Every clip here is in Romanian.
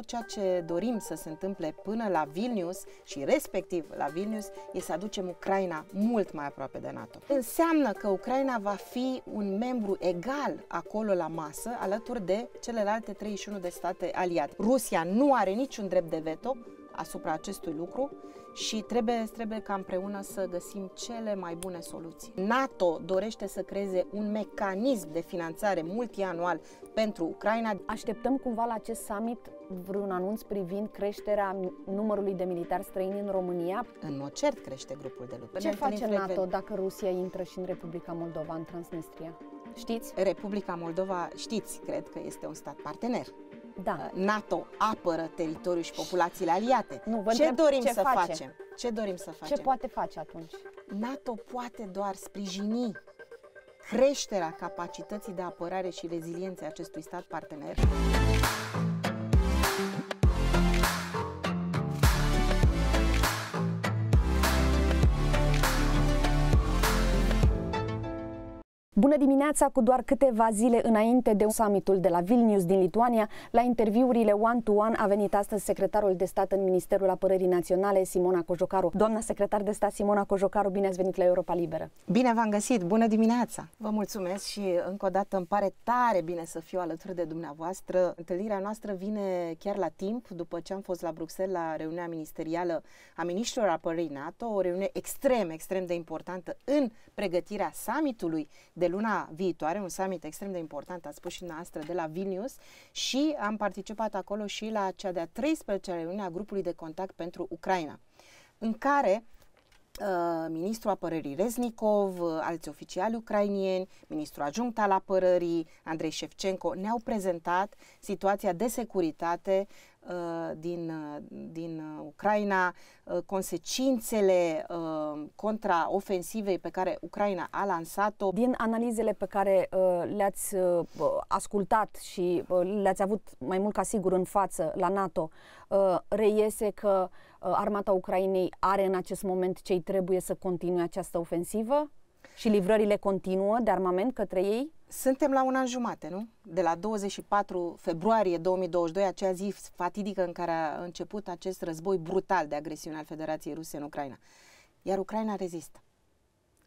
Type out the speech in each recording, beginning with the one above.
tot ceea ce dorim să se întâmple până la Vilnius și respectiv la Vilnius e să aducem Ucraina mult mai aproape de NATO. Înseamnă că Ucraina va fi un membru egal acolo la masă alături de celelalte 31 de state aliate. Rusia nu are niciun drept de veto, asupra acestui lucru și trebuie, trebuie ca împreună să găsim cele mai bune soluții. NATO dorește să creeze un mecanism de finanțare multianual pentru Ucraina. Așteptăm cumva la acest summit vreun anunț privind creșterea numărului de militari străini în România? În mod cert crește grupul de luptă. Ce ne face NATO frecvent. dacă Rusia intră și în Republica Moldova, în Transnistria? Știți? Republica Moldova, știți, cred că este un stat partener da. Eh, NATO apără teritoriul și populațiile aliate. Nu, vă ce dorim ce să face? facem? Ce dorim să facem? Ce poate face atunci? NATO poate doar sprijini creșterea capacității de apărare și reziliențe acestui stat partener. Bună dimineața! Cu doar câteva zile înainte de summitul de la Vilnius din Lituania, la interviurile one-to-one -one a venit astăzi secretarul de stat în Ministerul Apărării Naționale, Simona Cojocaru. Doamna secretar de stat Simona Cojocaru, bine ați venit la Europa Liberă! Bine v-am găsit! Bună dimineața! Vă mulțumesc și încă o dată îmi pare tare bine să fiu alături de dumneavoastră. Întâlnirea noastră vine chiar la timp, după ce am fost la Bruxelles la reuniunea ministerială a ministrilor apărării NATO, o reuniune extrem, extrem de importantă în pregătirea summitului de luna viitoare, un summit extrem de important, ați spus și noastră, de la Vilnius și am participat acolo și la cea de-a 13-a reuniune a grupului de contact pentru Ucraina, în care Uh, ministrul apărării Reznikov, alți oficiali ucrainieni, ministrul adjunct al apărării Andrei Shevchenko ne-au prezentat situația de securitate Uh, din, uh, din uh, Ucraina, consecințele contraofensivei pe care Ucraina a lansat-o. Din analizele pe care le-ați ascultat și le-ați avut mai mult ca sigur în față la NATO, reiese că armata Ucrainei are în acest moment cei trebuie să continue această ofensivă? Și livrările continuă de armament către ei? Suntem la un an jumate, nu? De la 24 februarie 2022, acea zi fatidică în care a început acest război brutal de agresiune al Federației Ruse în Ucraina. Iar Ucraina rezistă.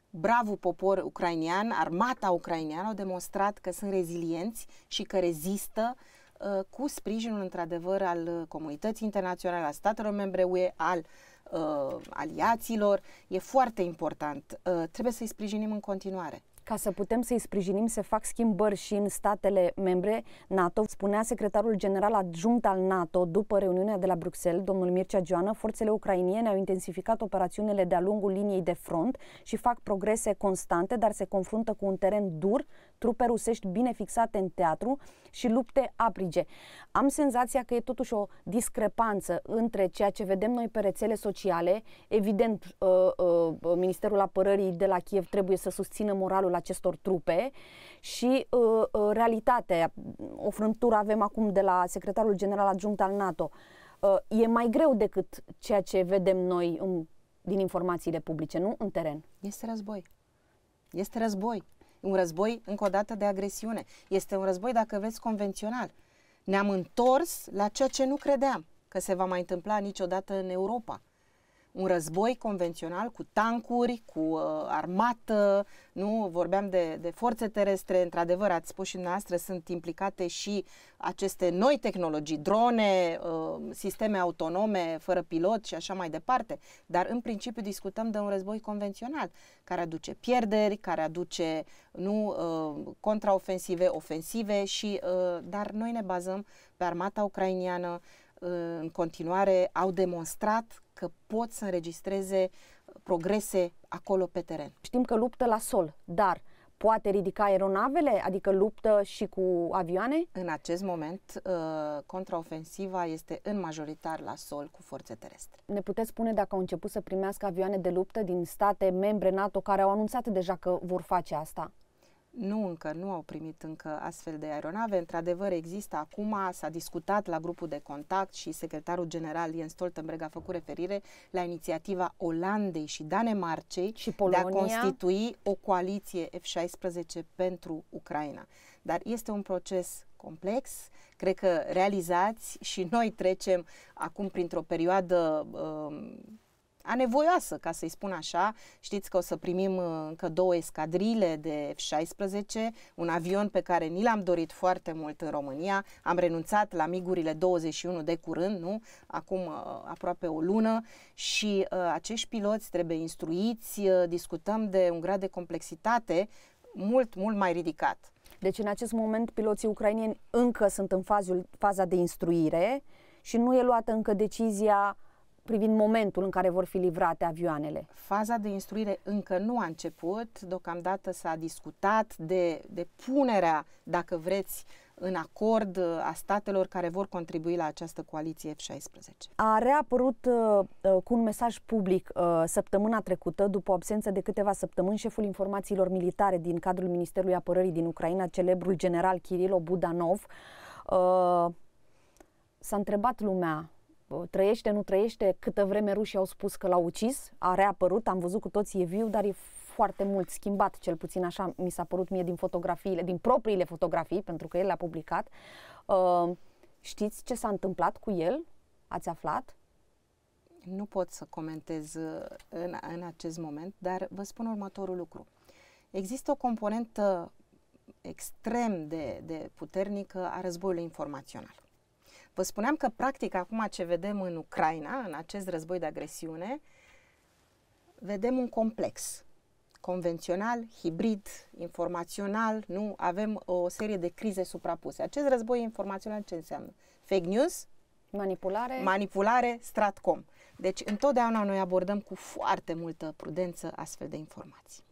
Bravo popor ucrainian, armata ucraineană au demonstrat că sunt rezilienți și că rezistă uh, cu sprijinul, într-adevăr, al comunității internaționale, al statelor membre UE, al uh, aliaților. E foarte important. Uh, trebuie să-i sprijinim în continuare ca să putem să-i sprijinim, se fac schimbări și în statele membre NATO. Spunea secretarul general adjunct al NATO după reuniunea de la Bruxelles, domnul Mircea Joană, forțele ucrainiene au intensificat operațiunile de-a lungul liniei de front și fac progrese constante, dar se confruntă cu un teren dur trupe rusești bine fixate în teatru și lupte aprige. Am senzația că e totuși o discrepanță între ceea ce vedem noi pe rețele sociale. Evident, uh, uh, Ministerul Apărării de la Kiev trebuie să susțină moralul acestor trupe și uh, realitatea. O frântură avem acum de la secretarul general adjunct al NATO. E mai greu decât ceea ce vedem noi în um, din informațiile publice, nu în teren. Este război. Este război un război, încă o dată, de agresiune. Este un război, dacă vreți, convențional. Ne-am întors la ceea ce nu credeam că se va mai întâmpla niciodată în Europa un război convențional cu tancuri, cu uh, armată, nu? Vorbeam de, de forțe terestre, într-adevăr, ați spus și dumneavoastră, sunt implicate și aceste noi tehnologii, drone, uh, sisteme autonome, fără pilot și așa mai departe. Dar, în principiu, discutăm de un război convențional, care aduce pierderi, care aduce, nu, uh, contraofensive, ofensive și, uh, dar noi ne bazăm pe armata ucrainiană, uh, în continuare au demonstrat că pot să înregistreze uh, progrese acolo pe teren. Știm că luptă la sol, dar poate ridica aeronavele, adică luptă și cu avioane? În acest moment, uh, contraofensiva este în majoritar la sol cu forțe terestre. Ne puteți spune dacă au început să primească avioane de luptă din state membre NATO care au anunțat deja că vor face asta? Nu încă, nu au primit încă astfel de aeronave. Într-adevăr, există acum, s-a discutat la grupul de contact și secretarul general Jens Stoltenberg a făcut referire la inițiativa Olandei și Danemarcei și de a constitui o coaliție F-16 pentru Ucraina. Dar este un proces complex, cred că realizați și noi trecem acum printr-o perioadă uh, anevoioasă, ca să-i spun așa. Știți că o să primim uh, încă două escadrile de F-16, un avion pe care ni l-am dorit foarte mult în România. Am renunțat la migurile 21 de curând, nu? Acum uh, aproape o lună și uh, acești piloți trebuie instruiți, discutăm de un grad de complexitate mult, mult mai ridicat. Deci în acest moment piloții ucrainieni încă sunt în fazul, faza de instruire și nu e luată încă decizia privind momentul în care vor fi livrate avioanele? Faza de instruire încă nu a început. Deocamdată s-a discutat de, de punerea, dacă vreți, în acord a statelor care vor contribui la această coaliție F-16. A reapărut uh, uh, cu un mesaj public uh, săptămâna trecută, după absență de câteva săptămâni, șeful informațiilor militare din cadrul Ministerului Apărării din Ucraina, celebrul general Kirilo Budanov, uh, s-a întrebat lumea trăiește, nu trăiește, câtă vreme rușii au spus că l-au ucis, a reapărut, am văzut cu toții e viu, dar e foarte mult schimbat, cel puțin așa mi s-a părut mie din fotografiile, din propriile fotografii, pentru că el le-a publicat. Uh, știți ce s-a întâmplat cu el? Ați aflat? Nu pot să comentez uh, în, în acest moment, dar vă spun următorul lucru. Există o componentă extrem de, de puternică a războiului informațional. Vă spuneam că, practic, acum ce vedem în Ucraina, în acest război de agresiune, vedem un complex convențional, hibrid, informațional, nu? Avem o serie de crize suprapuse. Acest război informațional ce înseamnă? Fake news, manipulare, manipulare stratcom. Deci, întotdeauna noi abordăm cu foarte multă prudență astfel de informații.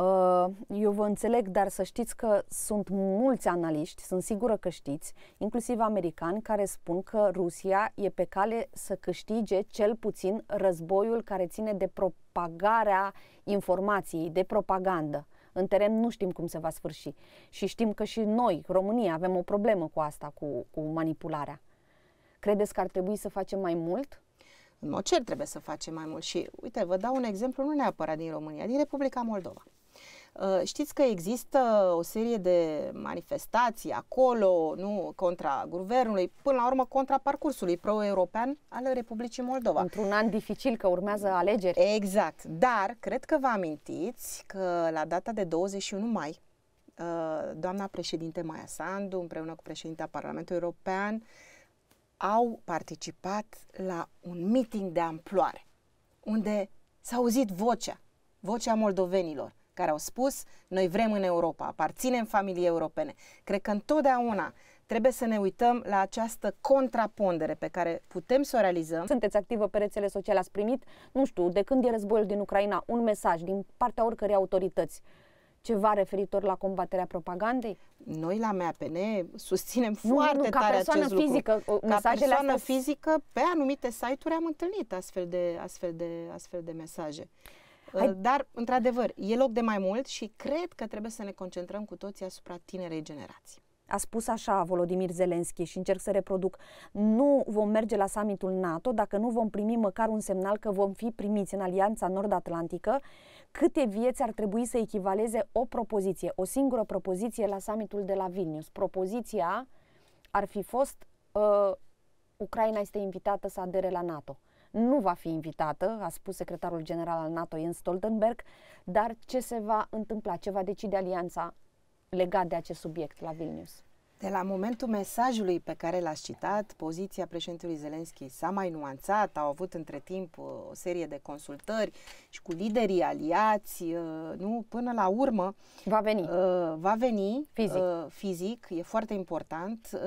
Uh, eu vă înțeleg, dar să știți că sunt mulți analiști, sunt sigură că știți, inclusiv americani, care spun că Rusia e pe cale să câștige cel puțin războiul care ține de propagarea informației, de propagandă. În teren nu știm cum se va sfârși. Și știm că și noi, România, avem o problemă cu asta, cu, cu manipularea. Credeți că ar trebui să facem mai mult? În mod cer trebuie să facem mai mult și, uite, vă dau un exemplu nu neapărat din România, din Republica Moldova. Uh, știți că există o serie de manifestații acolo, nu contra guvernului, până la urmă contra parcursului pro-european al Republicii Moldova. Într-un an dificil că urmează alegeri. Exact, dar cred că vă amintiți că la data de 21 mai, uh, doamna președinte Maia Sandu, împreună cu președintea Parlamentului European, au participat la un meeting de amploare, unde s-a auzit vocea, vocea moldovenilor care au spus noi vrem în Europa, aparținem familiei europene. Cred că întotdeauna trebuie să ne uităm la această contrapondere pe care putem să o realizăm. Sunteți activă pe rețele sociale, ați primit, nu știu, de când e războiul din Ucraina, un mesaj din partea oricărei autorități ceva referitor la combaterea propagandei? Noi la MAPN susținem nu, foarte nu, ca tare persoană acest fizică, lucru. Ca uh, persoană astea... fizică, pe anumite site-uri am întâlnit astfel de, astfel de, astfel de mesaje. Hai. Dar, într-adevăr, e loc de mai mult și cred că trebuie să ne concentrăm cu toții asupra tinerei generații. A spus așa Volodimir Zelenski și încerc să reproduc. Nu vom merge la summitul NATO dacă nu vom primi măcar un semnal că vom fi primiți în Alianța Nord-Atlantică. Câte vieți ar trebui să echivaleze o propoziție, o singură propoziție la summitul de la Vilnius? Propoziția ar fi fost uh, Ucraina este invitată să adere la NATO nu va fi invitată, a spus secretarul general al NATO Jens Stoltenberg, dar ce se va întâmpla, ce va decide alianța legat de acest subiect la Vilnius? De la momentul mesajului pe care l-ați citat, poziția președintelui Zelenski s-a mai nuanțat, au avut între timp uh, o serie de consultări și cu liderii aliați, uh, nu? Până la urmă... Va veni. Uh, va veni fizic. fizic, e foarte important.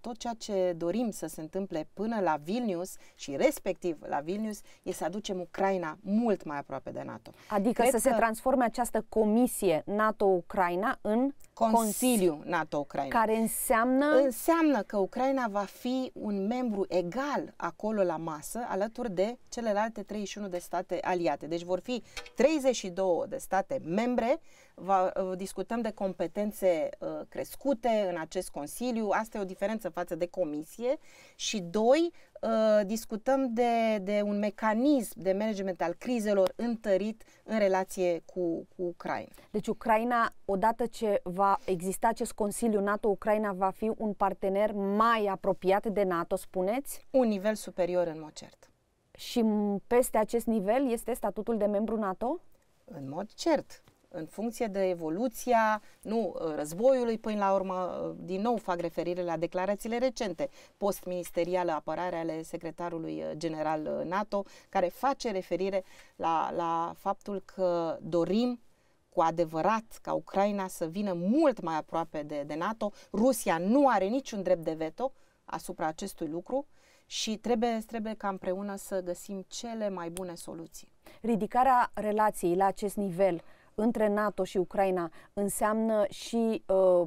Tot ceea ce dorim să se întâmple până la Vilnius și respectiv la Vilnius e să aducem Ucraina mult mai aproape de NATO. Adică Cred să se transforme această comisie NATO-Ucraina în Consiliu NATO-Ucraina. Care în Înseamnă? Înseamnă că Ucraina va fi un membru egal acolo la masă, alături de celelalte 31 de state aliate. Deci vor fi 32 de state membre va, uh, discutăm de competențe uh, crescute în acest Consiliu, asta e o diferență față de Comisie și doi, uh, discutăm de, de un mecanism de management al crizelor întărit în relație cu, cu Ucraina. Deci Ucraina, odată ce va exista acest Consiliu NATO, Ucraina va fi un partener mai apropiat de NATO, spuneți? Un nivel superior în mod cert. Și peste acest nivel este statutul de membru NATO? În mod cert în funcție de evoluția, nu uh, războiului, până la urmă, uh, din nou fac referire la declarațiile recente, postministeriale apărare ale secretarului uh, general NATO, care face referire la, la faptul că dorim cu adevărat ca Ucraina să vină mult mai aproape de, de NATO. Rusia nu are niciun drept de veto asupra acestui lucru și trebuie, trebuie ca împreună să găsim cele mai bune soluții. Ridicarea relației la acest nivel între NATO și Ucraina înseamnă și uh,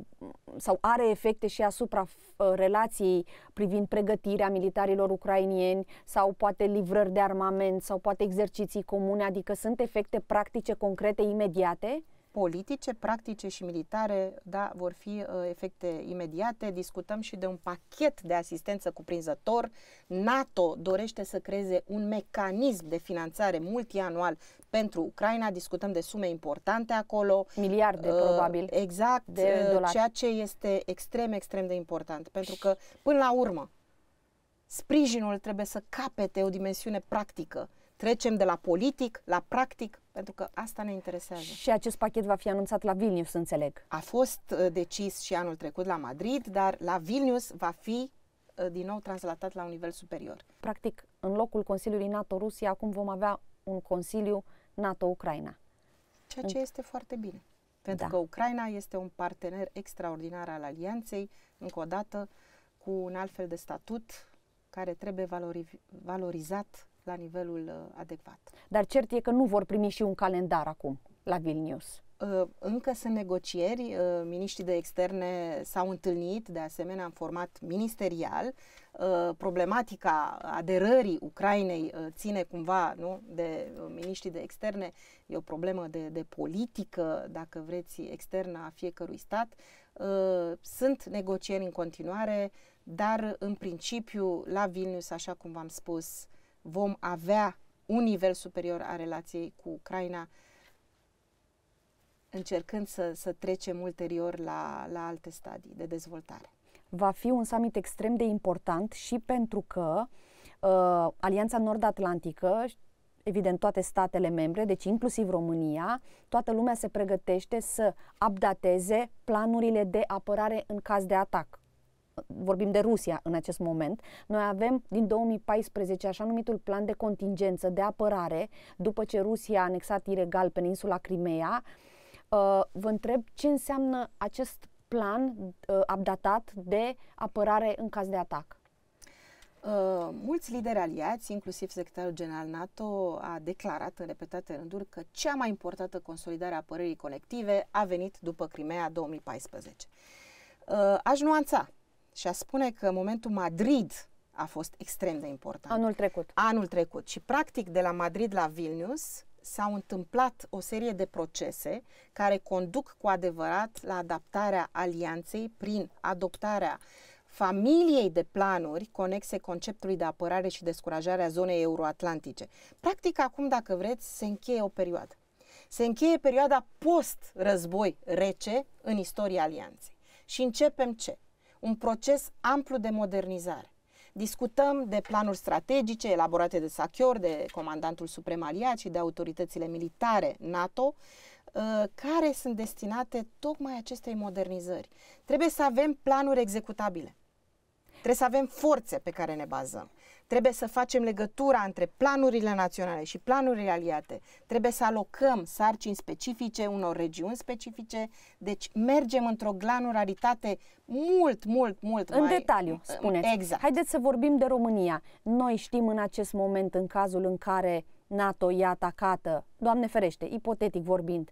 sau are efecte și asupra uh, relației privind pregătirea militarilor ucrainieni sau poate livrări de armament sau poate exerciții comune, adică sunt efecte practice concrete imediate? politice, practice și militare da, vor fi uh, efecte imediate. Discutăm și de un pachet de asistență cuprinzător. NATO dorește să creeze un mecanism de finanțare multianual pentru Ucraina. Discutăm de sume importante acolo. Miliarde, uh, probabil. Exact, de uh, ceea ce este extrem, extrem de important. Pentru că, până la urmă, sprijinul trebuie să capete o dimensiune practică Trecem de la politic la practic, pentru că asta ne interesează. Și acest pachet va fi anunțat la Vilnius, înțeleg. A fost uh, decis și anul trecut la Madrid, dar la Vilnius va fi uh, din nou translatat la un nivel superior. Practic, în locul Consiliului NATO-Rusia, acum vom avea un Consiliu NATO-Ucraina. Ceea ce în... este foarte bine. Pentru da. că Ucraina este un partener extraordinar al alianței, încă o dată, cu un alt fel de statut care trebuie valori, valorizat la nivelul uh, adecvat. Dar cert e că nu vor primi și un calendar acum la Vilnius. Uh, încă sunt negocieri, uh, miniștrii de externe s-au întâlnit, de asemenea, în format ministerial. Problematica aderării Ucrainei ține cumva nu, de miniștrii de externe, e o problemă de, de politică, dacă vreți, externă a fiecărui stat. Sunt negocieri în continuare, dar, în principiu, la Vilnius, așa cum v-am spus, vom avea un nivel superior a relației cu Ucraina, încercând să, să trecem ulterior la, la alte stadii de dezvoltare. Va fi un summit extrem de important și pentru că uh, Alianța Nord-Atlantică, evident toate statele membre, deci inclusiv România, toată lumea se pregătește să updateze planurile de apărare în caz de atac vorbim de Rusia în acest moment, noi avem din 2014 așa numitul plan de contingență, de apărare, după ce Rusia a anexat ilegal peninsula Crimea. Uh, vă întreb ce înseamnă acest plan uh, updatat de apărare în caz de atac? Uh, mulți lideri aliați, inclusiv secretarul general NATO, a declarat în repetate rânduri că cea mai importantă consolidare a apărării colective a venit după Crimea 2014. Uh, aș nuanța și a spune că momentul Madrid a fost extrem de important. Anul trecut. Anul trecut. Și practic de la Madrid la Vilnius s-au întâmplat o serie de procese care conduc cu adevărat la adaptarea alianței prin adoptarea familiei de planuri conexe conceptului de apărare și descurajare a zonei euroatlantice. Practic, acum, dacă vreți, se încheie o perioadă. Se încheie perioada post-război rece în istoria alianței. Și începem ce? un proces amplu de modernizare. Discutăm de planuri strategice elaborate de Sachior, de Comandantul Suprem Aliat și de autoritățile militare NATO, uh, care sunt destinate tocmai acestei modernizări. Trebuie să avem planuri executabile. Trebuie să avem forțe pe care ne bazăm. Trebuie să facem legătura între planurile naționale și planurile aliate. Trebuie să alocăm sarcini specifice unor regiuni specifice. Deci mergem într-o granularitate mult, mult, mult în mai... În detaliu, spuneți. Exact. Haideți să vorbim de România. Noi știm în acest moment, în cazul în care NATO e atacată, Doamne ferește, ipotetic vorbind,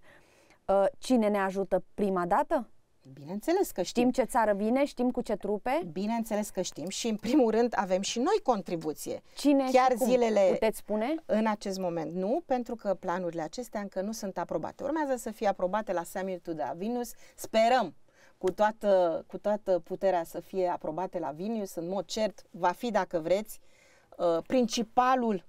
ă, cine ne ajută prima dată? Bineînțeles că știm. Știm ce țară vine, știm cu ce trupe? Bineînțeles că știm și în primul rând avem și noi contribuție. Cine Chiar și cum? zilele puteți spune? În acest moment nu, pentru că planurile acestea încă nu sunt aprobate. Urmează să fie aprobate la summitul de la Sperăm cu toată, cu toată puterea să fie aprobate la Vilnius, în mod cert, va fi, dacă vreți, uh, principalul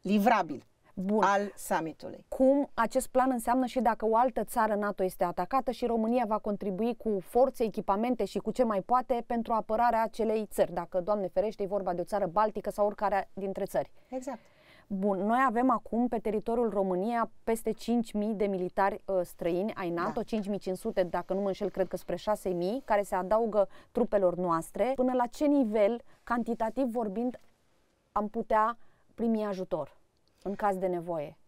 livrabil Bun. al summitului. Cum acest plan înseamnă și dacă o altă țară NATO este atacată și România va contribui cu forțe, echipamente și cu ce mai poate pentru apărarea acelei țări, dacă, Doamne ferește, e vorba de o țară baltică sau oricare dintre țări. Exact. Bun, noi avem acum pe teritoriul România peste 5.000 de militari uh, străini ai NATO, da. 5.500, dacă nu mă înșel, cred că spre 6.000, care se adaugă trupelor noastre. Până la ce nivel, cantitativ vorbind, am putea primi ajutor? în caz de nevoie?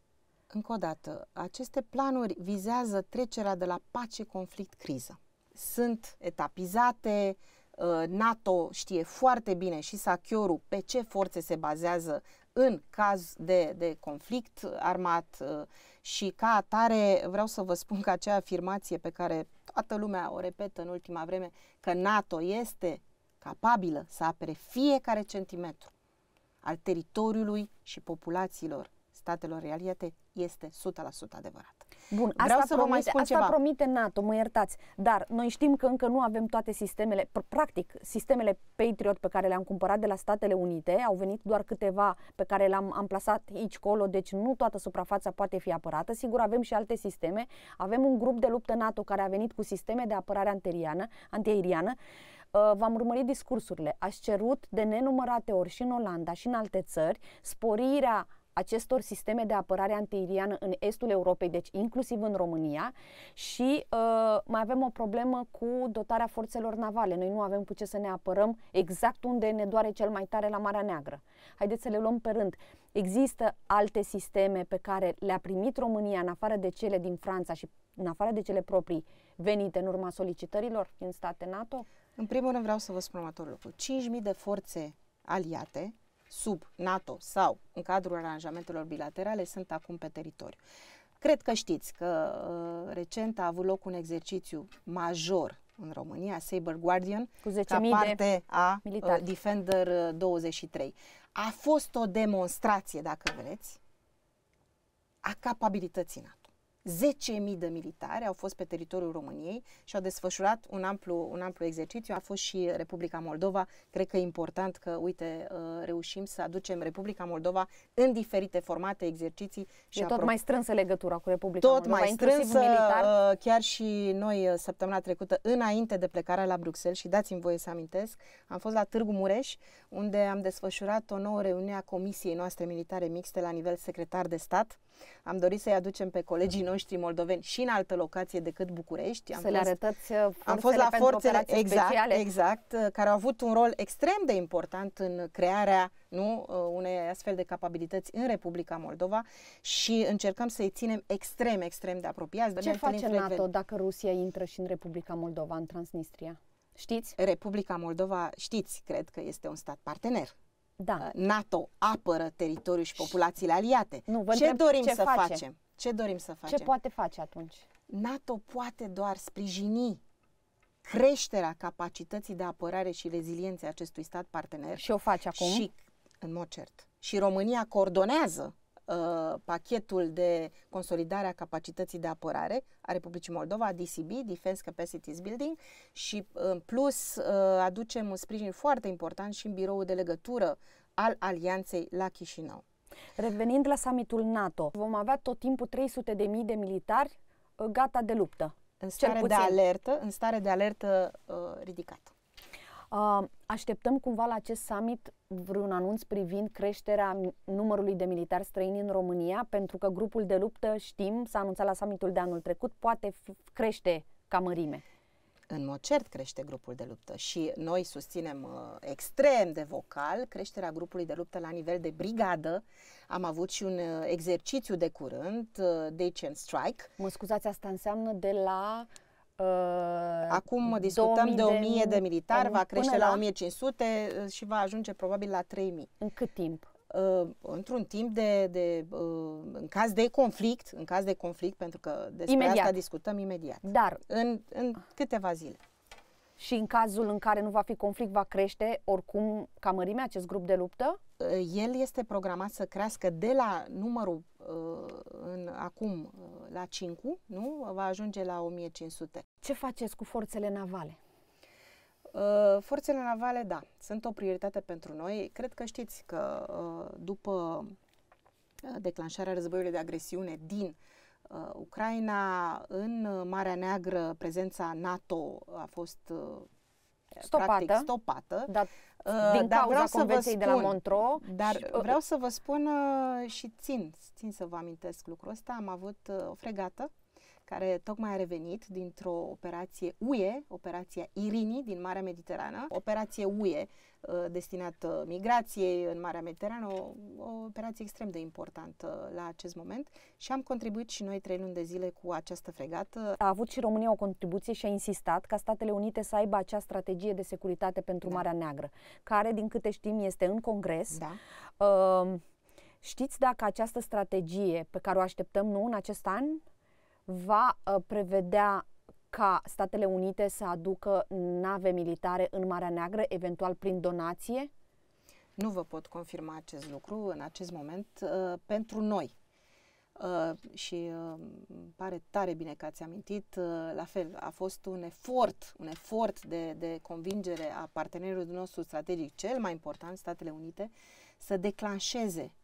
Încă o dată, aceste planuri vizează trecerea de la pace, conflict, criză. Sunt etapizate, uh, NATO știe foarte bine și Sachiorul pe ce forțe se bazează în caz de, de conflict armat uh, și ca atare vreau să vă spun că acea afirmație pe care toată lumea o repetă în ultima vreme că NATO este capabilă să apere fiecare centimetru al teritoriului și populațiilor statelor realiate este 100% adevărat. Bun, asta, vreau să promite, mai spun asta ceva. promite NATO, mă iertați, dar noi știm că încă nu avem toate sistemele, practic, sistemele Patriot pe care le-am cumpărat de la Statele Unite, au venit doar câteva pe care le-am am plasat aici, colo, deci nu toată suprafața poate fi apărată. Sigur, avem și alte sisteme. Avem un grup de luptă NATO care a venit cu sisteme de apărare anteriană, antiaeriană. Uh, v-am urmărit discursurile, ați cerut de nenumărate ori și în Olanda și în alte țări sporirea acestor sisteme de apărare antiiriană în estul Europei, deci inclusiv în România și uh, mai avem o problemă cu dotarea forțelor navale. Noi nu avem cu ce să ne apărăm exact unde ne doare cel mai tare la Marea Neagră. Haideți să le luăm pe rând. Există alte sisteme pe care le-a primit România în afară de cele din Franța și în afară de cele proprii venite în urma solicitărilor din state NATO? În primul rând vreau să vă spun următorul lucru. 5.000 de forțe aliate sub NATO sau în cadrul aranjamentelor bilaterale sunt acum pe teritoriu. Cred că știți că uh, recent a avut loc un exercițiu major în România, Saber Guardian, cu 10.000 ca parte de a Uh, Defender 23. Uh, a fost o demonstrație, dacă vreți, a capabilității NATO. 10.000 de militari au fost pe teritoriul României și au desfășurat un amplu, un amplu exercițiu. A fost și Republica Moldova. Cred că e important că, uite, uh, reușim să aducem Republica Moldova în diferite formate, exerciții. Și e tot apro- mai strânsă legătura cu Republica tot Moldova, mai strânsă, militar. Uh, chiar și noi, uh, săptămâna trecută, înainte de plecarea la Bruxelles, și dați-mi voie să amintesc, am fost la Târgu Mureș, unde am desfășurat o nouă reuniune a Comisiei noastre militare mixte la nivel secretar de stat am dorit să-i aducem pe colegii noștri moldoveni și în altă locație decât București. Am să fost, le arătați uh, Am fost la forțele exact, speciale. exact, uh, care au avut un rol extrem de important în crearea nu, uh, unei astfel de capabilități în Republica Moldova și încercăm să-i ținem extrem, extrem de apropiați. Ce face frecvent. NATO dacă Rusia intră și în Republica Moldova, în Transnistria? Știți? Republica Moldova, știți, cred că este un stat partener da. Uh, NATO apără teritoriul și populațiile aliate. Nu, vă ce dorim ce să face? facem? Ce dorim să facem? Ce poate face atunci? NATO poate doar sprijini creșterea capacității de apărare și rezilienței acestui stat partener. Și o face acum? Și, în mod cert. Și România coordonează Uh, pachetul de consolidare a capacității de apărare a Republicii Moldova, DCB, Defense Capacities Building, și uh, în plus uh, aducem un sprijin foarte important și în biroul de legătură al Alianței la Chișinău. Revenind la summitul NATO, vom avea tot timpul 300 de mii de militari gata de luptă. În stare de alertă, în stare de alertă uh, ridicată. Așteptăm cumva la acest summit vreun anunț privind creșterea numărului de militari străini în România, pentru că grupul de luptă, știm, s-a anunțat la summitul de anul trecut, poate crește ca mărime în mod cert crește grupul de luptă și noi susținem uh, extrem de vocal creșterea grupului de luptă la nivel de brigadă. Am avut și un uh, exercițiu de curând, uh, Decent Strike. Mă scuzați, asta înseamnă de la Uh, Acum discutăm de 1000 de, militari, va crește la 1500 uh, și va ajunge probabil la 3000. În cât timp? Uh, într-un timp de, de uh, în caz de conflict, în caz de conflict, pentru că despre imediat. asta discutăm imediat. Dar în, în câteva zile și în cazul în care nu va fi conflict, va crește oricum ca mărimea acest grup de luptă? Uh, el este programat să crească de la numărul uh, în, acum uh, la 5, nu? Va ajunge la 1500. Ce faceți cu forțele navale? Forțele navale, da, sunt o prioritate pentru noi. Cred că știți că după declanșarea războiului de agresiune din uh, Uh, Ucraina în uh, Marea Neagră, prezența NATO a fost uh, stopată, practic stopată. Dar din dar cauza vreau să vă spun, de la Montreux. Dar și, vreau să vă spun și țin, țin să vă amintesc lucrul ăsta. Am avut o fregată care tocmai a revenit dintr-o operație UE, operația Irini din Marea Mediterană, operație UE uh, destinată migrației în Marea Mediterană, o, o operație extrem de importantă uh, la acest moment și am contribuit și noi trei luni de zile cu această fregată. A avut și România o contribuție și a insistat ca Statele Unite să aibă acea strategie de securitate pentru da. Marea Neagră, care, din câte știm, este în Congres. Da. Uh, Știți dacă această strategie pe care o așteptăm nu în acest an va uh, prevedea ca Statele Unite să aducă nave militare în Marea Neagră, eventual prin donație? Nu vă pot confirma acest lucru în acest moment uh, pentru noi. Uh, și uh, pare tare bine că ați amintit, uh, la fel, a fost un efort, un efort de, de convingere a partenerului nostru strategic, cel mai important, Statele Unite, să declanșeze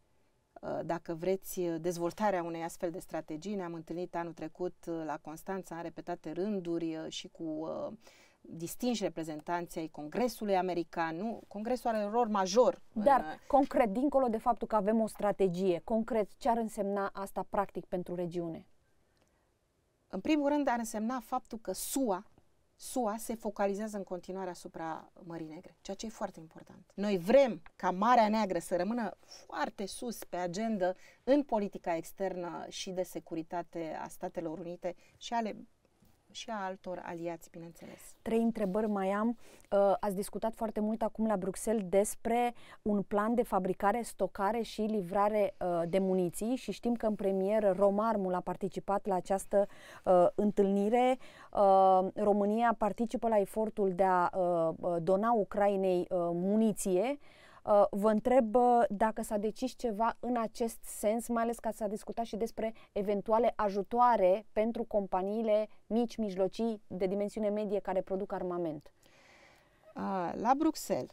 Uh, dacă vreți, uh, dezvoltarea unei astfel de strategii. Ne-am întâlnit anul trecut uh, la Constanța în repetate rânduri și cu distinși reprezentanții ai Congresului American, nu? Congresul are un rol major. Dar, în, concret, dincolo de faptul că avem o strategie, concret, ce ar însemna asta practic pentru regiune? În primul rând, ar însemna faptul că SUA SUA se focalizează în continuare asupra Mării Negre, ceea ce e foarte important. Noi vrem ca Marea Neagră să rămână foarte sus pe agenda în politica externă și de securitate a Statelor Unite și ale și a altor aliați, bineînțeles. Trei întrebări mai am. Uh, ați discutat foarte mult acum la Bruxelles despre un plan de fabricare, stocare și livrare uh, de muniții și știm că în premieră Romarmul a participat la această uh, întâlnire. România participă la efortul de a dona Ucrainei muniție. Uh, vă întreb uh, dacă s-a decis ceva în acest sens, mai ales că s-a discutat și despre eventuale ajutoare pentru companiile mici, mijlocii, de dimensiune medie care produc armament. Uh, la Bruxelles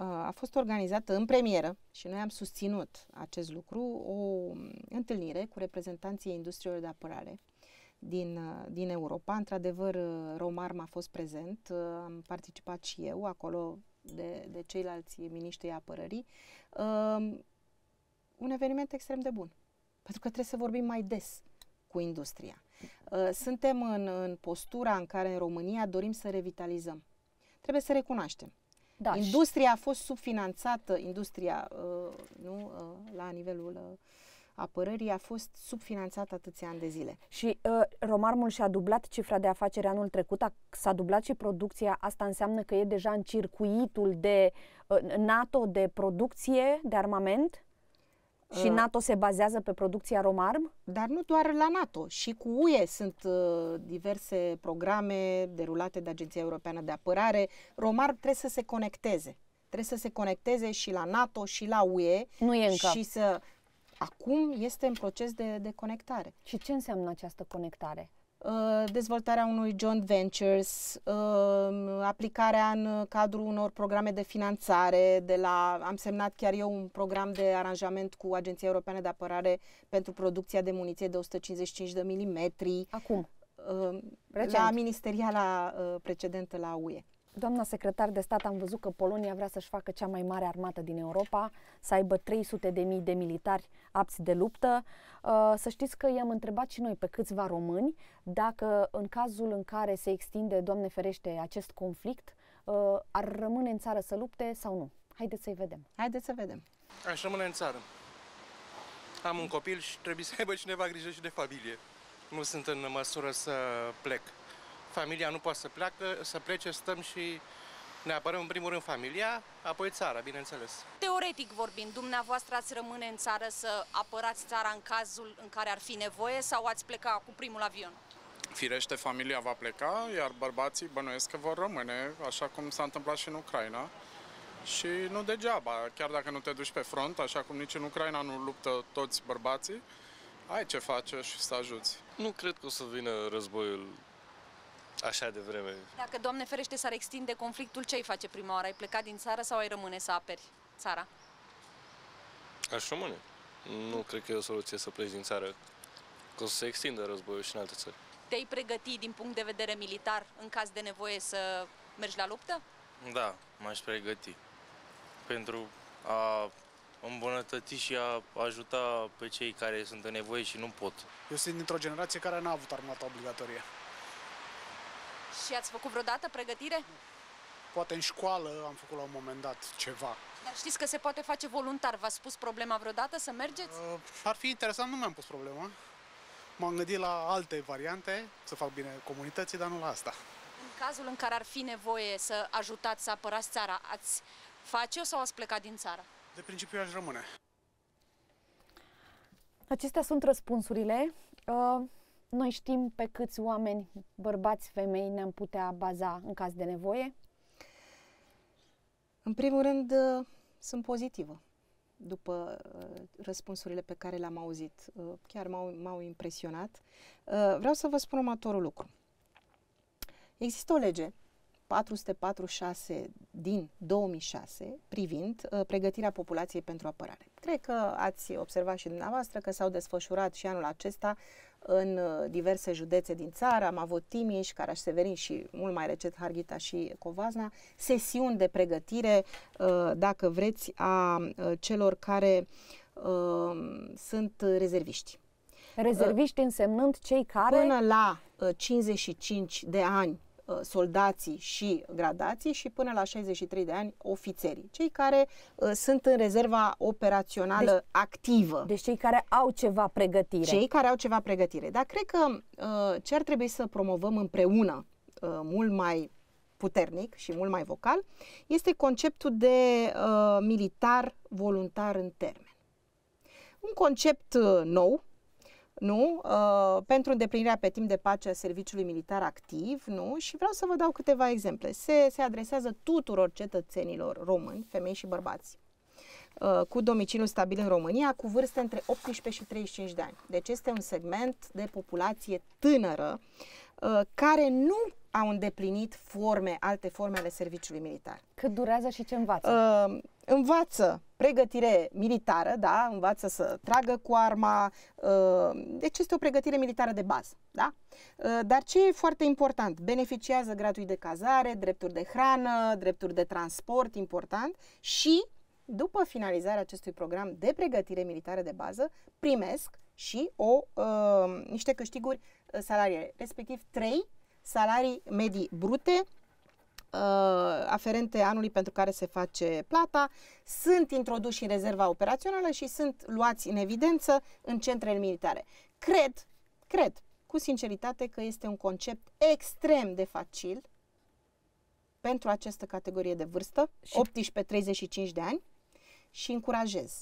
a fost organizată în premieră și noi am susținut acest lucru, o um, întâlnire cu reprezentanții industriilor de apărare din, din Europa. Într-adevăr, Romarm a fost prezent, am participat și eu acolo de, de ceilalți miniștri apărării, um, un eveniment extrem de bun. Pentru că trebuie să vorbim mai des cu industria. Uh, suntem în, în postura în care în România dorim să revitalizăm. Trebuie să recunoaștem. Da, industria a fost subfinanțată, industria uh, nu, uh, la nivelul uh, apărării a fost subfinanțată atâția ani de zile. Și uh, Romarmul și-a dublat cifra de afaceri anul trecut, a, s-a dublat și producția, asta înseamnă că e deja în circuitul de uh, NATO de producție de armament? Și ă. NATO se bazează pe producția Romarm? Dar nu doar la NATO. Și cu UE sunt uh, diverse programe derulate de Agenția Europeană de Apărare. Romarm trebuie să se conecteze. Trebuie să se conecteze și la NATO și la UE. Nu e încă. Și să acum este în proces de, de conectare. Și ce înseamnă această conectare? Uh, dezvoltarea unui joint ventures, uh, aplicarea în cadrul unor programe de finanțare, de la, am semnat chiar eu un program de aranjament cu Agenția Europeană de Apărare pentru producția de muniție de 155 de milimetri. Acum? Uh, la ministeriala precedentă la UE. Doamna secretar de stat, am văzut că Polonia vrea să-și facă cea mai mare armată din Europa, să aibă 300 de mii de militari apți de luptă. Uh, să știți că i-am întrebat și noi pe câțiva români dacă în cazul în care se extinde, Doamne ferește, acest conflict, uh, ar rămâne în țară să lupte sau nu. Haideți să-i vedem. Haideți să vedem. Aș rămâne în țară. Am un copil și trebuie să aibă cineva grijă și de familie. Nu sunt în măsură să plec familia nu poate să, pleacă, să plece, stăm și ne apărăm în primul rând familia, apoi țara, bineînțeles. Teoretic vorbind, dumneavoastră ați rămâne în țară să apărați țara în cazul în care ar fi nevoie sau ați pleca cu primul avion? Firește, familia va pleca, iar bărbații bănuiesc că vor rămâne, așa cum s-a întâmplat și în Ucraina. Și nu degeaba, chiar dacă nu te duci pe front, așa cum nici în Ucraina nu luptă toți bărbații, ai ce face și să ajuți. Nu cred că o să vină războiul Așa de vreme. Dacă, Doamne ferește, s-ar extinde conflictul, ce ai face prima oară? Ai plecat din țară sau ai rămâne să aperi țara? Aș rămâne. Nu cred că e o soluție să pleci din țară, că o să se extindă războiul și în alte țări. Te-ai pregăti din punct de vedere militar în caz de nevoie să mergi la luptă? Da, m-aș pregăti pentru a îmbunătăți și a ajuta pe cei care sunt în nevoie și nu pot. Eu sunt dintr-o generație care n-a avut armata obligatorie. Și ați făcut vreodată pregătire? Poate în școală am făcut la un moment dat ceva. Dar știți că se poate face voluntar. V-ați spus problema vreodată să mergeți? Uh, ar fi interesant, nu mi-am pus problema. M-am gândit la alte variante, să fac bine comunității, dar nu la asta. În cazul în care ar fi nevoie să ajutați să apărați țara, ați face-o sau ați plecat din țară? De principiu aș rămâne. Acestea sunt răspunsurile. Uh, noi știm pe câți oameni, bărbați, femei, ne-am putea baza în caz de nevoie? În primul rând, uh, sunt pozitivă după uh, răspunsurile pe care le-am auzit. Uh, chiar m-au, m-au impresionat. Vreau să vă spun următorul lucru. Există o lege 446 din 2006 privind pregătirea populației pentru apărare. Cred că ați observat și dumneavoastră că s-au desfășurat și anul acesta în uh, diverse județe din țară, am avut Timiș, Caraș Severin și mult mai recent Harghita și Covazna, sesiuni de pregătire, uh, dacă vreți, a uh, celor care sunt rezerviști. Rezerviști însemnând cei care... Până la 55 de ani Uh, soldații și gradații și până la 63 de ani ofițerii, cei care uh, sunt în rezerva operațională deci, activă. Deci cei care au ceva pregătire. Cei care au ceva pregătire. Dar cred că uh, ce ar trebui să promovăm împreună mult mai puternic și mult mai vocal este conceptul de militar voluntar în termen. Un concept nou nu? Uh, pentru îndeplinirea pe timp de pace a serviciului militar activ, nu? Și vreau să vă dau câteva exemple. Se, se adresează tuturor cetățenilor români, femei și bărbați, uh, cu domiciliu stabil în România, cu vârste între 18 și 35 de ani. Deci este un segment de populație tânără Uh, care nu au îndeplinit forme, alte forme ale serviciului militar. Cât durează și ce învață? Uh, învață pregătire militară, da, învață să tragă cu arma, uh, deci este o pregătire militară de bază, da? Uh, dar ce e foarte important? Beneficiază gratuit de cazare, drepturi de hrană, drepturi de transport, important, și uh, după finalizarea acestui program de pregătire militară de bază, primesc și o, uh, niște câștiguri uh, salariale, respectiv 3 salarii medii brute uh, aferente anului pentru care se face plata, sunt introduși în rezerva operațională și sunt luați în evidență în centrele militare. Cred, cred cu sinceritate că este un concept extrem de facil pentru această categorie de vârstă, 18-35 de ani, și încurajez.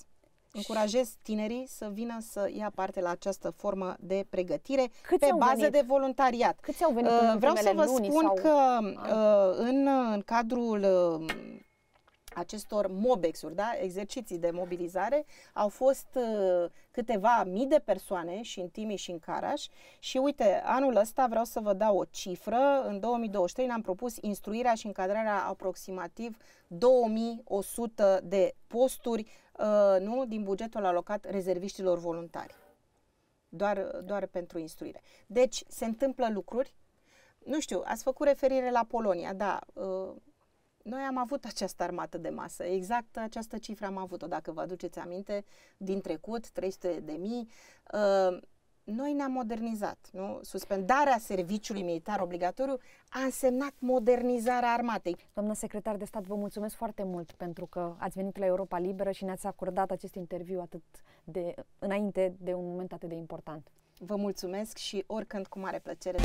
Încurajez tinerii să vină să ia parte la această formă de pregătire Câți pe bază venit? de voluntariat. Câți au venit uh, Vreau să vă spun sau... că ah. uh, în, în cadrul uh, acestor mobexuri, da? exerciții de mobilizare, au fost uh, câteva mii de persoane și în Timiș și în Caraș și uite, anul ăsta vreau să vă dau o cifră, în 2023 ne-am propus instruirea și încadrarea aproximativ 2100 de posturi uh, nu din bugetul alocat rezerviștilor voluntari. Doar, doar pentru instruire. Deci se întâmplă lucruri. Nu știu, ați făcut referire la Polonia, da, uh, noi am avut această armată de masă, exact această cifră am avut-o, dacă vă aduceți aminte, din trecut, 300 de mii. Uh, noi ne-am modernizat. Nu? Suspendarea serviciului militar obligatoriu a însemnat modernizarea armatei. Doamna secretar de stat, vă mulțumesc foarte mult pentru că ați venit la Europa Liberă și ne-ați acordat acest interviu atât de înainte de un moment atât de important. Vă mulțumesc și oricând cu mare plăcere.